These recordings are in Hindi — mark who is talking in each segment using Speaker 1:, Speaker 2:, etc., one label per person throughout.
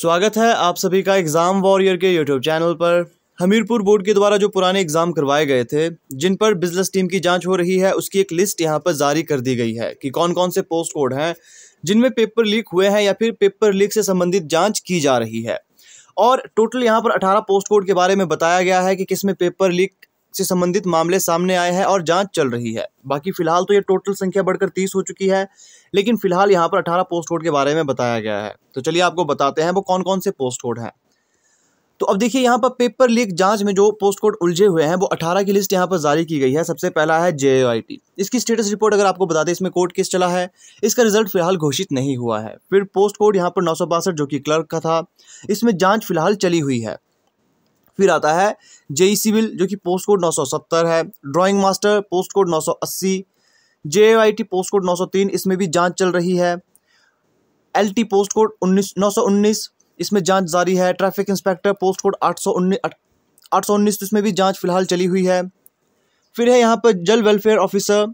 Speaker 1: स्वागत है आप सभी का एग्ज़ाम वॉरियर के यूट्यूब चैनल पर हमीरपुर बोर्ड के द्वारा जो पुराने एग्ज़ाम करवाए गए थे जिन पर बिजनेस टीम की जांच हो रही है उसकी एक लिस्ट यहाँ पर जारी कर दी गई है कि कौन कौन से पोस्ट कोड हैं जिनमें पेपर लीक हुए हैं या फिर पेपर लीक से संबंधित जाँच की जा रही है और टोटल यहाँ पर अठारह पोस्ट कोड के बारे में बताया गया है कि किस में पेपर लीक से संबंधित मामले सामने आए हैं और जांच चल रही है बाकी फिलहाल तो ये टोटल संख्या बढ़कर तीस हो चुकी है लेकिन फिलहाल यहाँ पर अठारह पोस्ट कोड के बारे में बताया गया है तो चलिए आपको बताते हैं वो कौन कौन से पोस्ट कोड हैं तो अब देखिए यहाँ पर पेपर लीक जांच में जो पोस्ट कोड उलझे हुए हैं वो 18 की लिस्ट यहाँ पर जारी की गई है सबसे पहला है जे इसकी स्टेटस रिपोर्ट अगर आपको बता दें इसमें कोर्ट केस चला है इसका रिजल्ट फिलहाल घोषित नहीं हुआ है फिर पोस्ट कोड यहाँ पर नौ जो कि क्लर्क का था इसमें जाँच फिलहाल चली हुई है फिर आता है जेई सिविल जो कि पोस्ट कोड नौ है drawing master post code I T post code 903 इसमें भी जांच चल रही है एलटी पोस्ट कोड उन्नीस नौ इसमें जांच जारी है ट्रैफिक इंस्पेक्टर पोस्ट कोड आठ सौ उन्नीस तो इसमें भी जांच फिलहाल चली हुई है फिर है यहाँ पर जल वेलफेयर ऑफिसर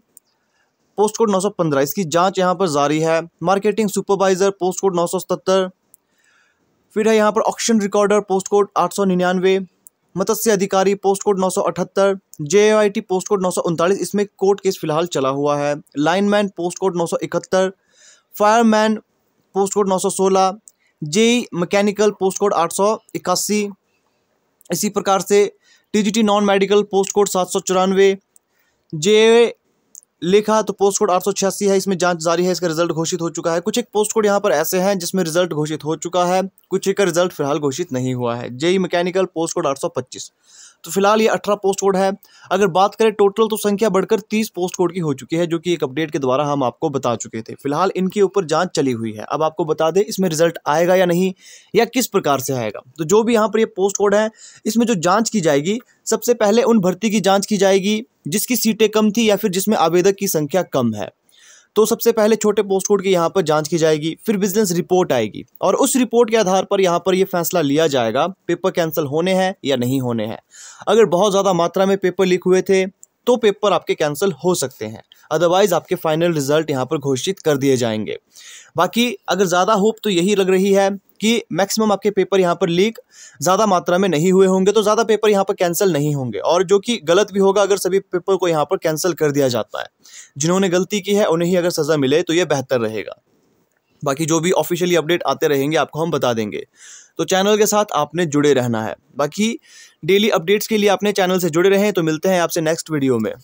Speaker 1: पोस्ट कोड 915 इसकी जांच यहाँ पर जारी है मार्केटिंग सुपरवाइज़र पोस्ट कोड 977 फिर है यहाँ पर ऑक्शन रिकॉर्डर पोस्ट कोड आठ सौ निन्यानवे मत्स्य अधिकारी पोस्ट कोड नौ सौ अठहत्तर जे पोस्ट कोड नौ सौ उनतालीस इसमें कोर्ट केस फिलहाल चला हुआ है लाइनमैन पोस्ट कोड नौ सौ इकहत्तर फायरमैन पोस्ट कोड नौ सौ सोलह जेई मैकेनिकल पोस्ट कोड आठ सौ इक्यासी इसी प्रकार से TGT non medical post code सात सौ चौरानवे जे लिखा तो पोस्ट कोड आठ है इसमें जांच जारी है इसका रिजल्ट घोषित हो चुका है कुछ एक पोस्ट कोड यहाँ पर ऐसे हैं जिसमें रिजल्ट घोषित हो चुका है कुछ एक का रिजल्ट फिलहाल घोषित नहीं हुआ है जेई मैकेनिकल पोस्ट कोड आठ तो फिलहाल ये अठारह पोस्ट कोड है अगर बात करें टोटल तो संख्या बढ़कर तीस पोस्ट कोड की हो चुकी है जो कि एक अपडेट के द्वारा हम आपको बता चुके थे फिलहाल इनके ऊपर जांच चली हुई है अब आपको बता दें इसमें रिजल्ट आएगा या नहीं या किस प्रकार से आएगा तो जो भी यहाँ पर ये पोस्ट कोड है इसमें जो जाँच की जाएगी सबसे पहले उन भर्ती की जांच की जाएगी जिसकी सीटें कम थी या फिर जिसमें आवेदक की संख्या कम है तो सबसे पहले छोटे पोस्ट कोड की यहाँ पर जांच की जाएगी फिर बिजनेस रिपोर्ट आएगी और उस रिपोर्ट के आधार पर यहाँ पर यह फैसला लिया जाएगा पेपर कैंसिल होने हैं या नहीं होने हैं अगर बहुत ज़्यादा मात्रा में पेपर लीक हुए थे तो पेपर आपके कैंसिल हो सकते हैं अदरवाइज आपके फाइनल रिजल्ट यहाँ पर घोषित कर दिए जाएंगे बाकी अगर ज़्यादा होप तो यही लग रही है कि मैक्सिमम आपके पेपर यहाँ पर लीक ज़्यादा मात्रा में नहीं हुए होंगे तो ज़्यादा पेपर यहाँ पर कैंसिल नहीं होंगे और जो कि गलत भी होगा अगर सभी पेपर को यहाँ पर कैंसिल कर दिया जाता है जिन्होंने गलती की है उन्हें ही अगर सज़ा मिले तो ये बेहतर रहेगा बाकी जो भी ऑफिशियली अपडेट आते रहेंगे आपको हम बता देंगे तो चैनल के साथ आपने जुड़े रहना है बाकी डेली अपडेट्स के लिए आपने चैनल से जुड़े रहें तो मिलते हैं आपसे नेक्स्ट वीडियो में